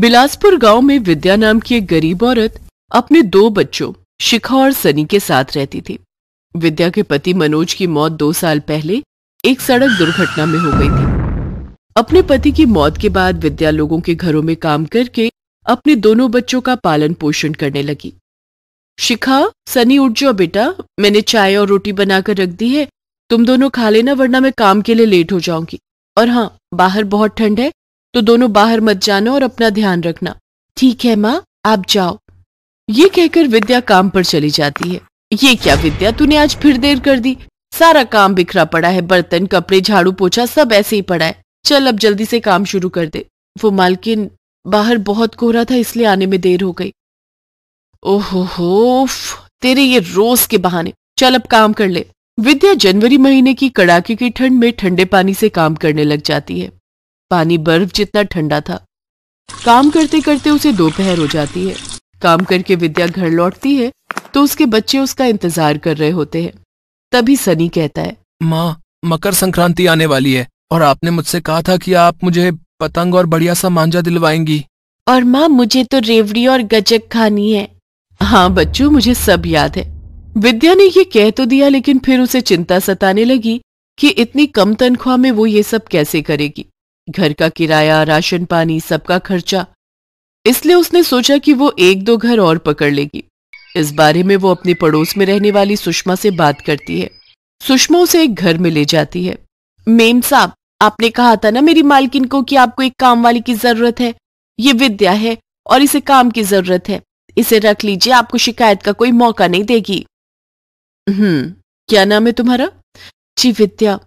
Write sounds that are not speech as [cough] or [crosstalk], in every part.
बिलासपुर गांव में विद्या नाम की एक गरीब औरत अपने दो बच्चों शिखा और सनी के साथ रहती थी विद्या के पति मनोज की मौत दो साल पहले एक सड़क दुर्घटना में हो गई थी अपने पति की मौत के बाद विद्या लोगों के घरों में काम करके अपने दोनों बच्चों का पालन पोषण करने लगी शिखा सनी उठ जाओ बेटा मैंने चाय और रोटी बनाकर रख दी है तुम दोनों खा लेना वरना मैं काम के लिए लेट हो जाऊंगी और हाँ बाहर बहुत ठंड है तो दोनों बाहर मत जाना और अपना ध्यान रखना ठीक है माँ आप जाओ ये कहकर विद्या काम पर चली जाती है ये क्या विद्या तूने आज फिर देर कर दी सारा काम बिखरा पड़ा है बर्तन कपड़े झाड़ू पोछा सब ऐसे ही पड़ा है चल अब जल्दी से काम शुरू कर दे वो मालकिन बाहर बहुत कोहरा था इसलिए आने में देर हो गई ओहो तेरे ये रोज के बहाने चल अब काम कर ले विद्या जनवरी महीने की कड़ाके की ठंड में ठंडे पानी से काम करने लग जाती है पानी बर्फ जितना ठंडा था काम करते करते उसे दोपहर हो जाती है काम करके विद्या घर लौटती है तो उसके बच्चे उसका इंतजार कर रहे होते हैं तभी सनी कहता है माँ मकर संक्रांति आने वाली है और आपने मुझसे कहा था कि आप मुझे पतंग और बढ़िया सा मांझा दिलवाएंगी और माँ मुझे तो रेवड़ी और गजक खानी है हाँ बच्चों मुझे सब याद है विद्या ने ये कह तो दिया लेकिन फिर उसे चिंता सताने लगी कि इतनी कम तनख्वाह में वो ये सब कैसे करेगी घर का किराया राशन पानी सबका खर्चा इसलिए उसने सोचा कि वो एक दो घर और पकड़ लेगी इस बारे में वो अपने पड़ोस में रहने वाली सुषमा से बात करती है सुषमा उसे एक घर में ले जाती है मेम साहब आपने कहा था ना मेरी मालकिन को कि आपको एक काम वाली की जरूरत है ये विद्या है और इसे काम की जरूरत है इसे रख लीजिए आपको शिकायत का कोई मौका नहीं देगी हम्म क्या नाम है तुम्हारा जी विद्या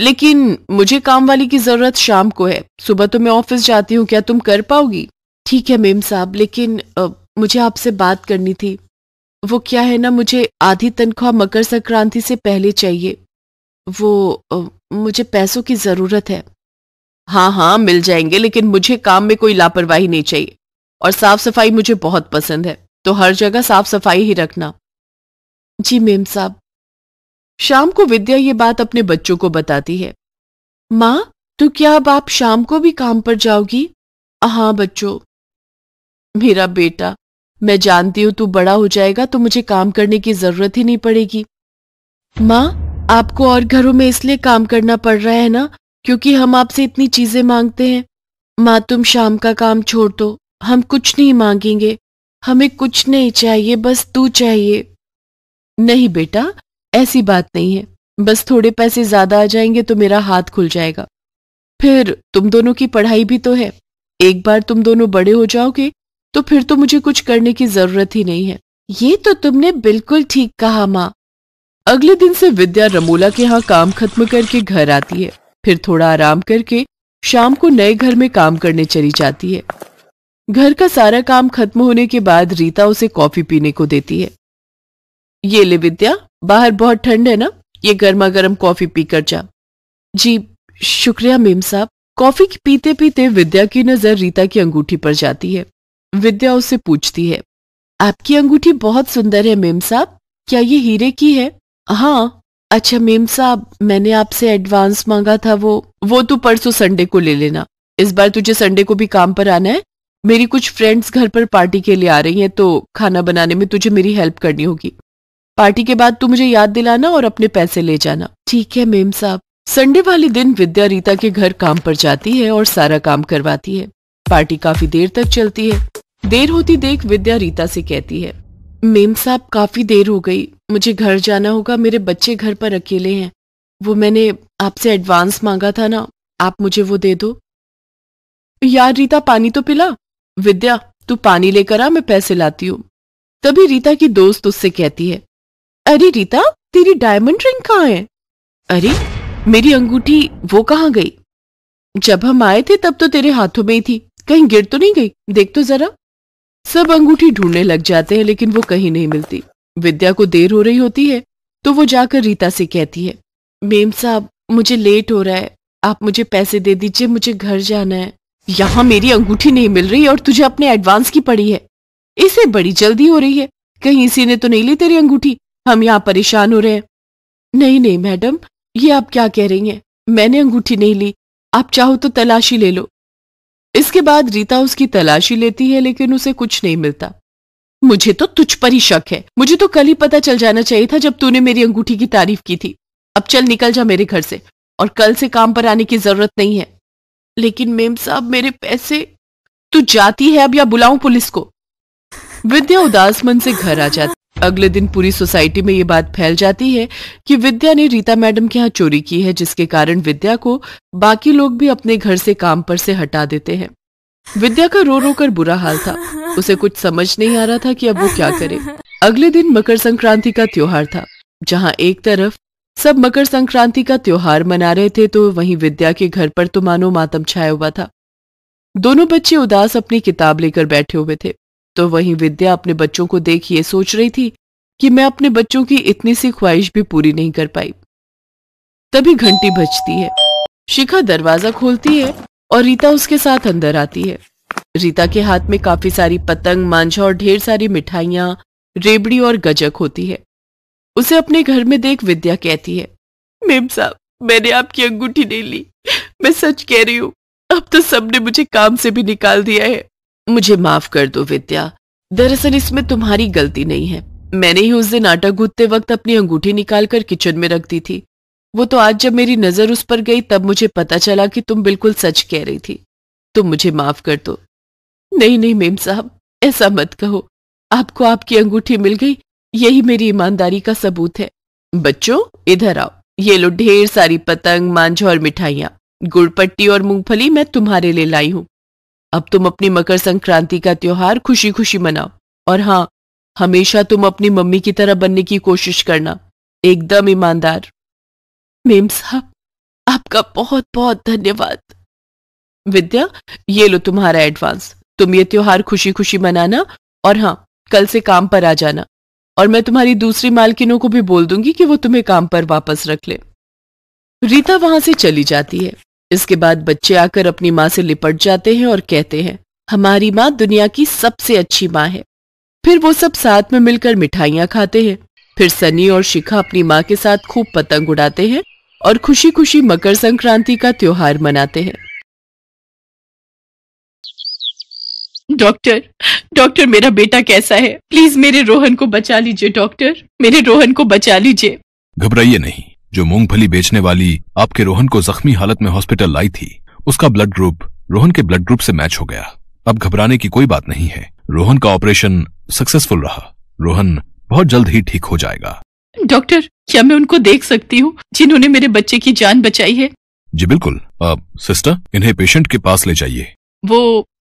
लेकिन मुझे काम वाली की जरूरत शाम को है सुबह तो मैं ऑफिस जाती हूँ क्या तुम कर पाओगी ठीक है मेम साहब लेकिन आ, मुझे आपसे बात करनी थी वो क्या है ना मुझे आधी तनख्वाह मकर संक्रांति से पहले चाहिए वो आ, मुझे पैसों की जरूरत है हाँ हाँ मिल जाएंगे लेकिन मुझे काम में कोई लापरवाही नहीं चाहिए और साफ सफाई मुझे बहुत पसंद है तो हर जगह साफ सफाई ही रखना जी मेम साहब शाम को विद्या ये बात अपने बच्चों को बताती है माँ तो क्या अब आप शाम को भी काम पर जाओगी हाँ बच्चों मेरा बेटा मैं जानती हूं तू बड़ा हो जाएगा तो मुझे काम करने की जरूरत ही नहीं पड़ेगी माँ आपको और घरों में इसलिए काम करना पड़ रहा है ना क्योंकि हम आपसे इतनी चीजें मांगते हैं माँ तुम शाम का काम छोड़ दो हम कुछ नहीं मांगेंगे हमें कुछ नहीं चाहिए बस तू चाहिए नहीं बेटा ऐसी बात नहीं है बस थोड़े पैसे ज्यादा आ जाएंगे तो मेरा हाथ खुल जाएगा फिर तुम दोनों की पढ़ाई भी तो है एक बार तुम दोनों बड़े हो जाओगे तो फिर तो मुझे कुछ करने की जरूरत ही नहीं है ये तो तुमने बिल्कुल ठीक कहा माँ अगले दिन से विद्या रमोला के यहाँ काम खत्म करके घर आती है फिर थोड़ा आराम करके शाम को नए घर में काम करने चली जाती है घर का सारा काम खत्म होने के बाद रीता उसे कॉफी पीने को देती है ये ले विद्या बाहर बहुत ठंड है ना ये गर्मा गर्म कॉफी पीकर जा जी शुक्रिया मेम साहब कॉफी पीते पीते विद्या की नजर रीता की अंगूठी पर जाती है विद्या उससे पूछती है आपकी अंगूठी बहुत सुंदर है मेम साहब क्या ये हीरे की है हाँ अच्छा मेम साहब मैंने आपसे एडवांस मांगा था वो वो तू परसों संडे को ले लेना इस बार तुझे संडे को भी काम पर आना है मेरी कुछ फ्रेंड्स घर पर पार्टी के लिए आ रही हैं तो खाना बनाने में तुझे मेरी हेल्प करनी होगी पार्टी के बाद तू मुझे याद दिलाना और अपने पैसे ले जाना ठीक है मेम साहब संडे वाले दिन विद्या रीता के घर काम पर जाती है और सारा काम करवाती है पार्टी काफी देर तक चलती है देर होती देख विद्या रीता से कहती है मेम साहब काफी देर हो गई मुझे घर जाना होगा मेरे बच्चे घर पर अकेले हैं वो मैंने आपसे एडवांस मांगा था ना आप मुझे वो दे दो यार रीता पानी तो पिला विद्या तू पानी लेकर आ मैं पैसे लाती हूँ तभी रीता की दोस्त उससे कहती है अरे रीता तेरी डायमंड रिंग कहाँ है अरे मेरी अंगूठी वो कहाँ गई जब हम आए थे तब तो तेरे हाथों में ही थी कहीं गिर तो नहीं गई देख तो जरा सब अंगूठी ढूंढने लग जाते हैं लेकिन वो कहीं नहीं मिलती विद्या को देर हो रही होती है तो वो जाकर रीता से कहती है मेम साहब मुझे लेट हो रहा है आप मुझे पैसे दे दीजिए मुझे घर जाना है यहाँ मेरी अंगूठी नहीं मिल रही और तुझे अपने एडवांस की पड़ी है इसे बड़ी जल्दी हो रही है कहीं इसी ने तो नहीं ली तेरी अंगूठी हम यहाँ परेशान हो रहे हैं नहीं नहीं मैडम ये आप क्या कह रही हैं मैंने अंगूठी नहीं ली आप चाहो तो तलाशी ले लो इसके बाद रीता उसकी तलाशी लेती है लेकिन उसे कुछ नहीं मिलता मुझे तो तुझ पर ही शक है मुझे तो कल ही पता चल जाना चाहिए था जब तूने मेरी अंगूठी की तारीफ की थी अब चल निकल जा मेरे घर से और कल से काम पर आने की जरूरत नहीं है लेकिन मेम साहब मेरे पैसे तू जाती है अब या बुलाऊं पुलिस को विद्या उदास मन से घर आ जाती अगले दिन पूरी सोसाइटी में ये बात फैल जाती है कि विद्या ने रीता मैडम के यहाँ चोरी की है जिसके कारण विद्या को बाकी लोग भी अपने घर से काम पर से हटा देते हैं विद्या का रो रो कर बुरा हाल था उसे कुछ समझ नहीं आ रहा था कि अब वो क्या करे अगले दिन मकर संक्रांति का त्योहार था जहाँ एक तरफ सब मकर संक्रांति का त्योहार मना रहे थे तो वही विद्या के घर पर तो मानो मातम छाया हुआ था दोनों बच्चे उदास अपनी किताब लेकर बैठे हुए थे तो वहीं विद्या अपने बच्चों को देख ये सोच रही थी कि मैं अपने बच्चों की इतनी सी ख्वाहिश भी पूरी नहीं कर पाई तभी घंटी बजती है शिखा दरवाजा खोलती है और रीता उसके साथ अंदर आती है रीता के हाथ में काफी सारी पतंग मांझा और ढेर सारी मिठाइयां रेबड़ी और गजक होती है उसे अपने घर में देख विद्या कहती है मेम साहब मैंने आपकी अंगूठी नहीं ली मैं सच कह रही हूँ अब तो सबने मुझे काम से भी निकाल दिया है मुझे माफ कर दो विद्या दरअसल इसमें तुम्हारी गलती नहीं है मैंने ही उस दिन आटा गूंथते वक्त अपनी अंगूठी निकालकर किचन में रख दी थी वो तो आज जब मेरी नजर उस पर गई तब मुझे पता चला कि तुम बिल्कुल सच कह रही थी तुम मुझे माफ कर दो नहीं नहीं मेम साहब ऐसा मत कहो आपको आपकी अंगूठी मिल गई यही मेरी ईमानदारी का सबूत है बच्चों इधर आओ ये लो ढेर सारी पतंग मांझा और मिठाइयां गुड़पट्टी और मूंगफली मैं तुम्हारे लिए लाई हूँ अब तुम अपनी मकर संक्रांति का त्योहार खुशी खुशी मनाओ और हाँ हमेशा तुम अपनी मम्मी की तरह बनने की कोशिश करना एकदम ईमानदार मेम साहब आपका बहुत बहुत धन्यवाद विद्या ये लो तुम्हारा एडवांस तुम ये त्योहार खुशी खुशी मनाना और हाँ कल से काम पर आ जाना और मैं तुम्हारी दूसरी मालकिनों को भी बोल दूंगी कि वो तुम्हें काम पर वापस रख ले रीता वहां से चली जाती है इसके बाद बच्चे आकर अपनी माँ से लिपट जाते हैं और कहते हैं हमारी माँ दुनिया की सबसे अच्छी माँ है फिर वो सब साथ में मिलकर मिठाइयाँ खाते हैं फिर सनी और शिखा अपनी माँ के साथ खूब पतंग उड़ाते हैं और खुशी खुशी मकर संक्रांति का त्योहार मनाते हैं डॉक्टर डॉक्टर मेरा बेटा कैसा है प्लीज मेरे रोहन को बचा लीजिए डॉक्टर मेरे रोहन को बचा लीजिए घबराइए नहीं जो मूंगफली बेचने वाली आपके रोहन को जख्मी हालत में हॉस्पिटल लाई थी उसका ब्लड ग्रुप रोहन के ब्लड ग्रुप से मैच हो गया अब घबराने की कोई बात नहीं है रोहन का ऑपरेशन सक्सेसफुल रहा रोहन बहुत जल्द ही ठीक हो जाएगा डॉक्टर क्या मैं उनको देख सकती हूँ जिन्होंने मेरे बच्चे की जान बचाई है जी बिल्कुल आ, सिस्टर इन्हें पेशेंट के पास ले जाइए वो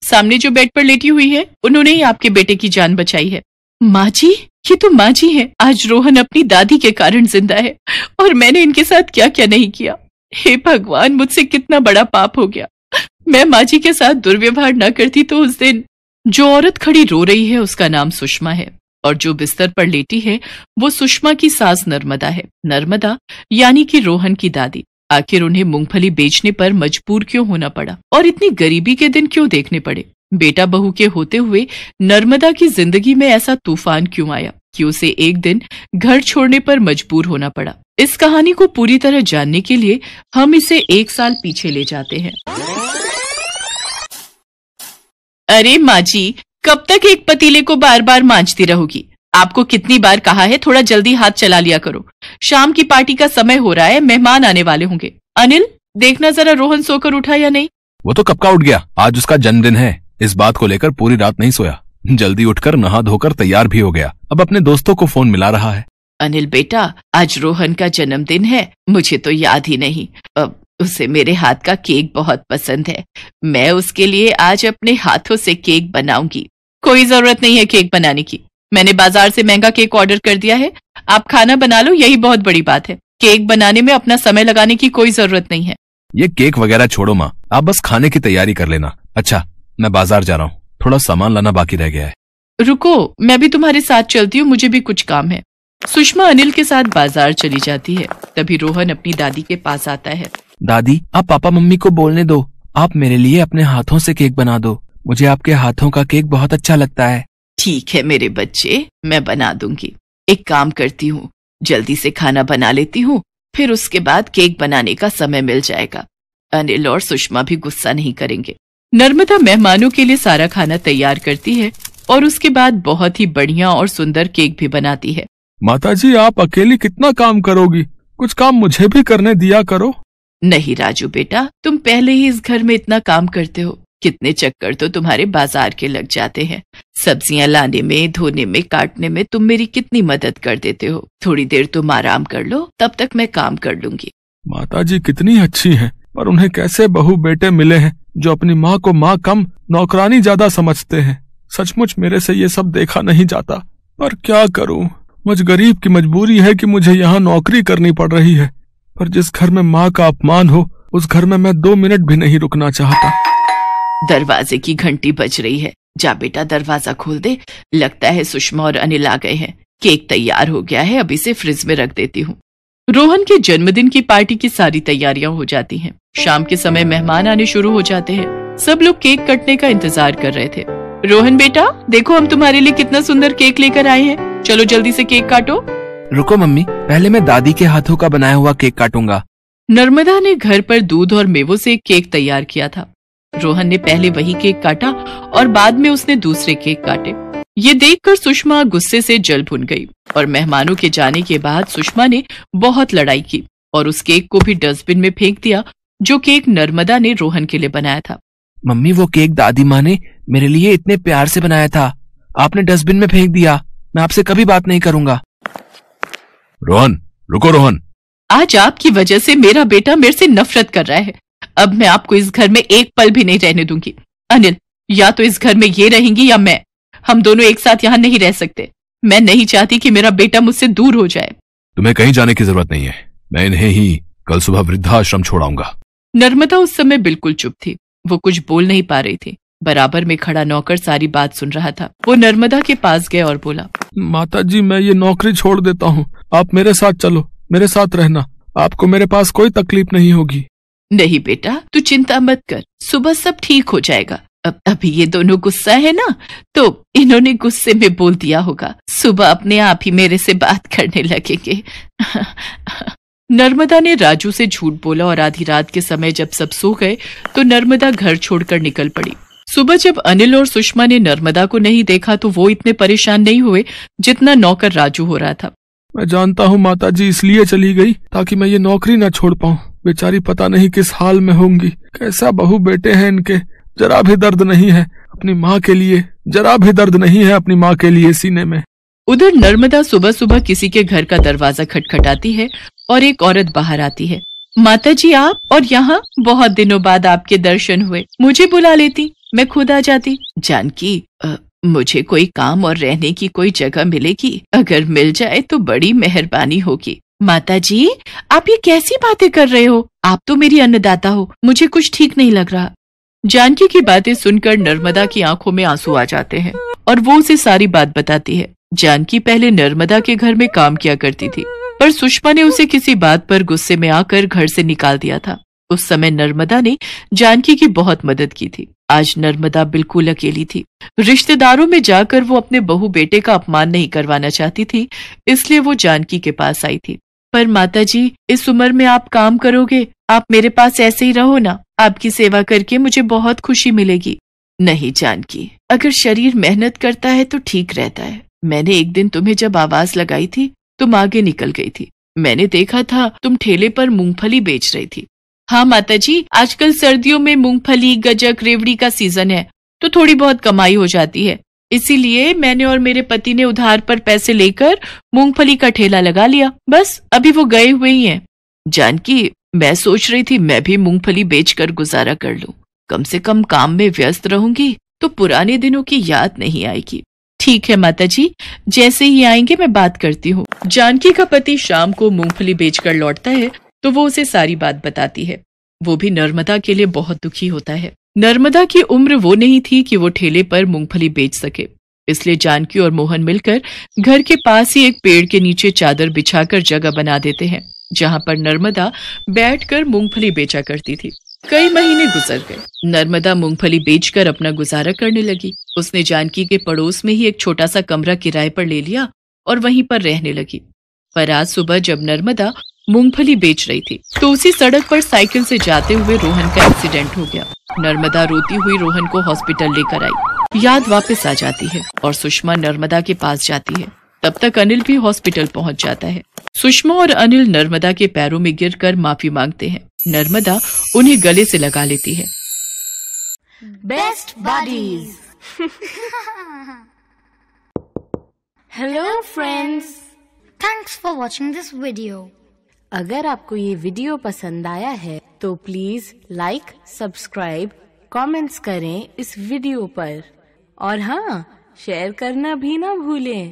सामने जो बेड पर लेटी हुई है उन्होंने ही आपके बेटे की जान बचाई है माँ जी ये तो माँ जी है आज रोहन अपनी दादी के कारण जिंदा है और मैंने इनके साथ क्या क्या नहीं किया हे भगवान मुझसे कितना बड़ा पाप हो गया मैं माँ जी के साथ दुर्व्यवहार न करती तो उस दिन जो औरत खड़ी रो रही है उसका नाम सुषमा है और जो बिस्तर पर लेटी है वो सुषमा की सास नर्मदा है नर्मदा यानी कि रोहन की दादी आखिर उन्हें मूंगफली बेचने पर मजबूर क्यों होना पड़ा और इतनी गरीबी के दिन क्यों देखने पड़े बेटा बहू के होते हुए नर्मदा की जिंदगी में ऐसा तूफान क्यों आया कि उसे एक दिन घर छोड़ने पर मजबूर होना पड़ा इस कहानी को पूरी तरह जानने के लिए हम इसे एक साल पीछे ले जाते हैं अरे माँ जी कब तक एक पतीले को बार बार मांझती रहोगी आपको कितनी बार कहा है थोड़ा जल्दी हाथ चला लिया करो शाम की पार्टी का समय हो रहा है मेहमान आने वाले होंगे अनिल देखना जरा रोहन सोकर उठा या नहीं वो तो कब का उठ गया आज उसका जन्मदिन है इस बात को लेकर पूरी रात नहीं सोया जल्दी उठकर नहा धोकर तैयार भी हो गया अब अपने दोस्तों को फोन मिला रहा है अनिल बेटा आज रोहन का जन्मदिन है मुझे तो याद ही नहीं अब उसे मेरे हाथ का केक बहुत पसंद है मैं उसके लिए आज अपने हाथों से केक बनाऊंगी कोई जरूरत नहीं है केक बनाने की मैंने बाजार से महंगा केक ऑर्डर कर दिया है आप खाना बना लो यही बहुत बड़ी बात है केक बनाने में अपना समय लगाने की कोई जरूरत नहीं है ये केक वगैरह छोड़ो माँ आप बस खाने की तैयारी कर लेना अच्छा मैं बाजार जा रहा हूँ थोड़ा सामान लाना बाकी रह गया है रुको मैं भी तुम्हारे साथ चलती हूँ मुझे भी कुछ काम है सुषमा अनिल के साथ बाजार चली जाती है तभी रोहन अपनी दादी के पास आता है दादी आप पापा मम्मी को बोलने दो आप मेरे लिए अपने हाथों से केक बना दो मुझे आपके हाथों का केक बहुत अच्छा लगता है ठीक है मेरे बच्चे मैं बना दूंगी एक काम करती हूँ जल्दी से खाना बना लेती हूँ फिर उसके बाद केक बनाने का समय मिल जाएगा अनिल और सुषमा भी गुस्सा नहीं करेंगे नर्मदा मेहमानों के लिए सारा खाना तैयार करती है और उसके बाद बहुत ही बढ़िया और सुंदर केक भी बनाती है माता जी आप अकेली कितना काम करोगी कुछ काम मुझे भी करने दिया करो नहीं राजू बेटा तुम पहले ही इस घर में इतना काम करते हो कितने चक्कर तो तुम्हारे बाजार के लग जाते हैं सब्जियां लाने में धोने में काटने में तुम मेरी कितनी मदद कर देते हो थोड़ी देर तुम आराम कर लो तब तक मैं काम कर लूंगी माता जी कितनी अच्छी हैं पर उन्हें कैसे बहु बेटे मिले हैं जो अपनी माँ को माँ कम नौकरानी ज्यादा समझते हैं सचमुच मेरे से ये सब देखा नहीं जाता पर क्या करूं मुझ गरीब की मजबूरी है कि मुझे यहाँ नौकरी करनी पड़ रही है पर जिस घर में माँ का अपमान हो उस घर में मैं दो मिनट भी नहीं रुकना चाहता दरवाजे की घंटी बज रही है जा बेटा दरवाजा खोल दे लगता है सुषमा और अनिल आ गए हैं केक तैयार हो गया है अभी इसे फ्रिज में रख देती हूँ रोहन के जन्मदिन की पार्टी की सारी तैयारियां हो जाती हैं शाम के समय मेहमान आने शुरू हो जाते हैं सब लोग केक कटने का इंतजार कर रहे थे रोहन बेटा देखो हम तुम्हारे लिए कितना सुंदर केक लेकर आए हैं चलो जल्दी से केक काटो रुको मम्मी पहले मैं दादी के हाथों का बनाया हुआ केक काटूंगा नर्मदा ने घर पर दूध और मेवों से केक तैयार किया था रोहन ने पहले वही केक काटा और बाद में उसने दूसरे केक काटे ये देखकर सुषमा गुस्से से जल भुन गई और मेहमानों के जाने के बाद सुषमा ने बहुत लड़ाई की और उस केक को भी डस्टबिन में फेंक दिया जो केक नर्मदा ने रोहन के लिए बनाया था मम्मी वो केक दादी माँ ने मेरे लिए इतने प्यार से बनाया था आपने डस्टबिन में फेंक दिया मैं आपसे कभी बात नहीं करूंगा रोहन रुको रोहन आज आपकी वजह से मेरा बेटा मेरे से नफरत कर रहा है अब मैं आपको इस घर में एक पल भी नहीं रहने दूंगी अनिल या तो इस घर में ये रहेंगी या मैं हम दोनों एक साथ यहाँ नहीं रह सकते मैं नहीं चाहती कि मेरा बेटा मुझसे दूर हो जाए तुम्हें कहीं जाने की जरूरत नहीं है मैं इन्हें ही कल सुबह वृद्धाश्रम छोड़ाऊंगा नर्मदा उस समय बिल्कुल चुप थी वो कुछ बोल नहीं पा रही थी बराबर में खड़ा नौकर सारी बात सुन रहा था वो नर्मदा के पास गया और बोला माता जी मैं ये नौकरी छोड़ देता हूँ आप मेरे साथ चलो मेरे साथ रहना आपको मेरे पास कोई तकलीफ नहीं होगी नहीं बेटा तू चिंता मत कर सुबह सब ठीक हो जाएगा अब अभी ये दोनों गुस्सा है ना तो इन्होंने गुस्से में बोल दिया होगा सुबह अपने आप ही मेरे से बात करने लगेंगे [laughs] नर्मदा ने राजू से झूठ बोला और आधी रात के समय जब सब सो गए तो नर्मदा घर छोड़कर निकल पड़ी सुबह जब अनिल और सुषमा ने नर्मदा को नहीं देखा तो वो इतने परेशान नहीं हुए जितना नौकर राजू हो रहा था मैं जानता हूँ माता जी इसलिए चली गई ताकि मैं ये नौकरी न छोड़ पाऊँ बेचारी पता नहीं किस हाल में होंगी कैसा बहु बेटे हैं इनके जरा भी दर्द नहीं है अपनी माँ के लिए जरा भी दर्द नहीं है अपनी माँ के लिए सीने में उधर नर्मदा सुबह सुबह किसी के घर का दरवाजा खटखटाती है और एक औरत बाहर आती है माता जी आप और यहाँ बहुत दिनों बाद आपके दर्शन हुए मुझे बुला लेती मैं खुद आ जाती जानकी मुझे कोई काम और रहने की कोई जगह मिलेगी अगर मिल जाए तो बड़ी मेहरबानी होगी माता जी आप ये कैसी बातें कर रहे हो आप तो मेरी अन्नदाता हो मुझे कुछ ठीक नहीं लग रहा जानकी की बातें सुनकर नर्मदा की आंखों में आंसू आ जाते हैं और वो उसे सारी बात बताती है जानकी पहले नर्मदा के घर में काम किया करती थी पर सुषमा ने उसे किसी बात पर गुस्से में आकर घर से निकाल दिया था उस समय नर्मदा ने जानकी की बहुत मदद की थी आज नर्मदा बिल्कुल अकेली थी रिश्तेदारों में जाकर वो अपने बहु बेटे का अपमान नहीं करवाना चाहती थी इसलिए वो जानकी के पास आई थी पर माता जी इस उम्र में आप काम करोगे आप मेरे पास ऐसे ही रहो ना आपकी सेवा करके मुझे बहुत खुशी मिलेगी नहीं जानकी अगर शरीर मेहनत करता है तो ठीक रहता है मैंने एक दिन तुम्हें जब आवाज लगाई थी तुम आगे निकल गई थी मैंने देखा था तुम ठेले पर मूंगफली बेच रही थी हाँ माता जी आजकल सर्दियों में मूंगफली गजक रेवड़ी का सीजन है तो थोड़ी बहुत कमाई हो जाती है इसीलिए मैंने और मेरे पति ने उधार पर पैसे लेकर मूंगफली का ठेला लगा लिया बस अभी वो गए हुए ही हैं जानकी मैं सोच रही थी मैं भी मूंगफली बेचकर गुजारा कर लूं कम से कम काम में व्यस्त रहूंगी तो पुराने दिनों की याद नहीं आएगी ठीक है माता जी जैसे ही आएंगे मैं बात करती हूँ जानकी का पति शाम को मूंगफली बेचकर लौटता है तो वो उसे सारी बात बताती है वो भी नर्मदा के लिए बहुत दुखी होता है नर्मदा की उम्र वो नहीं थी कि वो ठेले पर मूंगफली बेच सके इसलिए जानकी और मोहन मिलकर घर के पास ही एक पेड़ के नीचे चादर बिछाकर जगह बना देते हैं जहां पर नर्मदा बैठकर मूंगफली बेचा करती थी कई महीने गुजर गए नर्मदा मूंगफली बेचकर अपना गुजारा करने लगी उसने जानकी के पड़ोस में ही एक छोटा सा कमरा किराए पर ले लिया और वहीं पर रहने लगी पर आज सुबह जब नर्मदा मूंगफली बेच रही थी तो उसी सड़क पर साइकिल से जाते हुए रोहन का एक्सीडेंट हो गया नर्मदा रोती हुई रोहन को हॉस्पिटल लेकर आई याद वापस आ जाती है और सुषमा नर्मदा के पास जाती है तब तक अनिल भी हॉस्पिटल पहुंच जाता है सुषमा और अनिल नर्मदा के पैरों में गिरकर माफी मांगते हैं नर्मदा उन्हें गले से लगा लेती है best bodies hello friends thanks for watching this video अगर आपको ये वीडियो पसंद आया है तो प्लीज लाइक सब्सक्राइब कमेंट्स करें इस वीडियो पर और हाँ शेयर करना भी ना भूलें